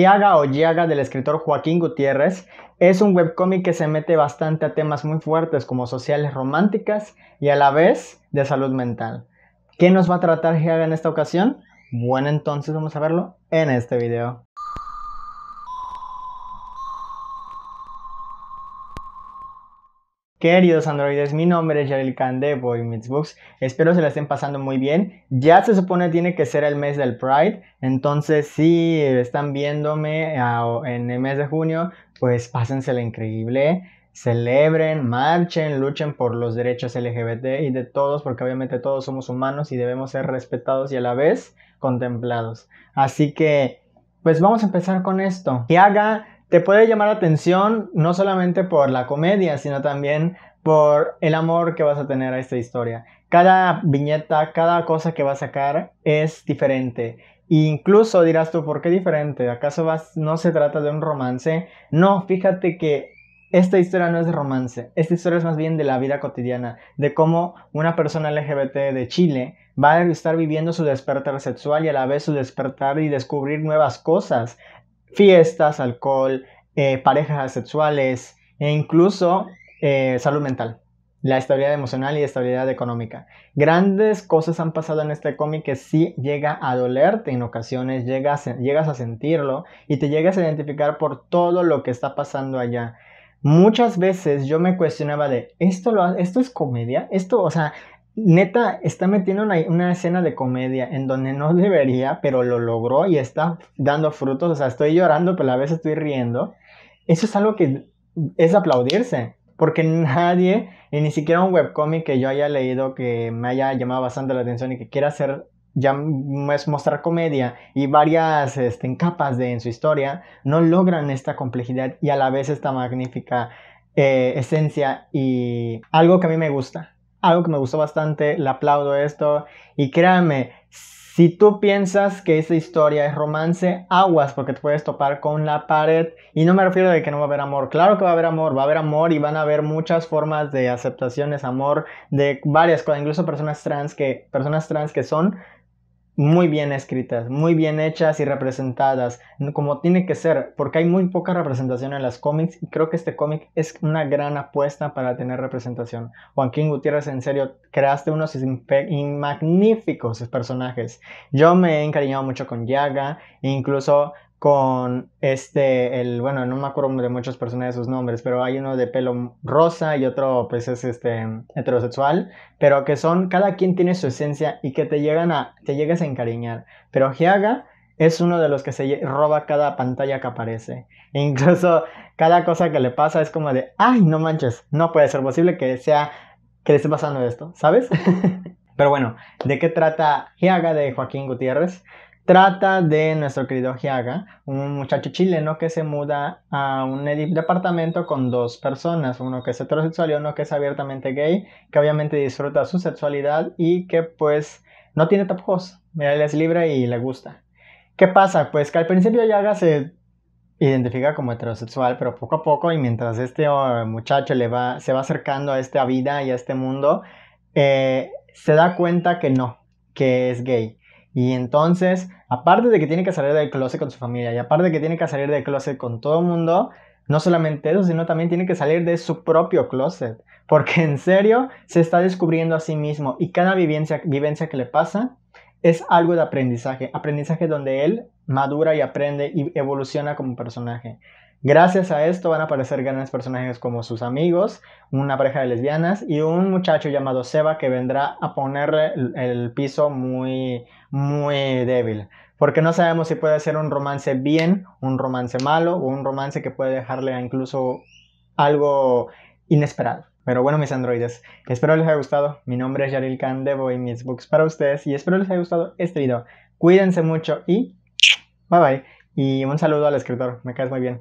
Giaga o Giaga del escritor Joaquín Gutiérrez es un webcómic que se mete bastante a temas muy fuertes como sociales románticas y a la vez de salud mental. ¿Qué nos va a tratar Giaga en esta ocasión? Bueno, entonces vamos a verlo en este video. Queridos androides, mi nombre es Yaril Khan de Boy Espero se la estén pasando muy bien. Ya se supone tiene que ser el mes del Pride. Entonces, si están viéndome ah, en el mes de junio, pues la increíble. Celebren, marchen, luchen por los derechos LGBT y de todos, porque obviamente todos somos humanos y debemos ser respetados y a la vez contemplados. Así que, pues vamos a empezar con esto. Que haga te puede llamar la atención no solamente por la comedia, sino también por el amor que vas a tener a esta historia. Cada viñeta, cada cosa que va a sacar es diferente. incluso dirás tú, ¿por qué diferente? ¿Acaso vas, no se trata de un romance? No, fíjate que esta historia no es de romance. Esta historia es más bien de la vida cotidiana, de cómo una persona LGBT de Chile va a estar viviendo su despertar sexual y a la vez su despertar y descubrir nuevas cosas fiestas, alcohol, eh, parejas sexuales e incluso eh, salud mental, la estabilidad emocional y estabilidad económica. Grandes cosas han pasado en este cómic que sí llega a dolerte en ocasiones, llegas, llegas a sentirlo y te llegas a identificar por todo lo que está pasando allá muchas veces yo me cuestionaba de esto lo esto es comedia esto o sea neta, está metiendo una, escena de comedia en donde no debería, pero lo logró y está dando frutos. O sea, estoy llorando, pero a vez estoy riendo. Eso es algo que es aplaudirse, porque nadie, y ni siquiera un webcomic que yo haya leído que me haya llamado bastante la atención y que quiera hacer ya es mostrar comedia y varias este, capas de, en su historia, no logran esta complejidad y a la vez esta magnífica eh, esencia y algo que a mí me gusta algo que me gustó bastante, le aplaudo esto. Y créanme, si tú piensas que esta historia es romance, aguas porque te puedes topar con la pared. Y no me refiero de que no va a haber amor. Claro que va a haber amor, va a haber amor y van a haber muchas formas de aceptaciones, amor de varias cosas, incluso personas trans que personas trans que son muy bien escritas, muy bien hechas y representadas, como tiene que ser, porque hay muy poca representación en las cómics y creo que este cómic es una gran apuesta para tener representación. Joaquín Gutiérrez, en serio, creaste unos magníficos personajes. Yo me he encariñado mucho con Yaga, incluso con este, el, bueno, no me acuerdo de muchas personas de sus nombres, pero hay uno de pelo rosa y otro pues es este heterosexual, pero que son, cada quien tiene su esencia y que te llegan a, te llegas a encariñar. Pero Giaga es uno de los que se roba cada pantalla que aparece. incluso cada cosa que le pasa es como de, ay, no manches, no puede ser posible que sea, que le esté pasando esto, ¿sabes? pero bueno, ¿de qué trata Giaga de Joaquín Gutiérrez? Trata de nuestro querido Giaga, un muchacho chileno que se muda a un departamento con dos personas, uno que es heterosexual y uno que es abiertamente gay, que obviamente disfruta su sexualidad y que pues no tiene tapujos. Mira, él es libre y le gusta. ¿Qué pasa? Pues que al principio Jiaga se identifica como heterosexual, pero poco a poco y mientras este oh, muchacho le va, se va acercando a esta vida y a este mundo, eh, se da cuenta que no, que es gay. Y entonces, aparte de que tiene que salir del closet con su familia y aparte de que tiene que salir del closet con todo el mundo, no solamente eso, sino también tiene que salir de su propio closet, porque en serio se está descubriendo a sí mismo y cada vivencia, vivencia que le pasa es algo de aprendizaje, aprendizaje donde él madura y aprende y evoluciona como personaje. Gracias a esto van a aparecer grandes personajes como sus amigos, una pareja de lesbianas y un muchacho llamado Seba que vendrá a ponerle el piso muy, muy débil. Porque no sabemos si puede ser un romance bien, un romance malo o un romance que puede dejarle incluso algo inesperado. Pero bueno, mis androides, espero les haya gustado. Mi nombre es Yaril Khan, y mis books para ustedes y espero les haya gustado este video. Cuídense mucho y bye bye. Y un saludo al escritor, me caes muy bien.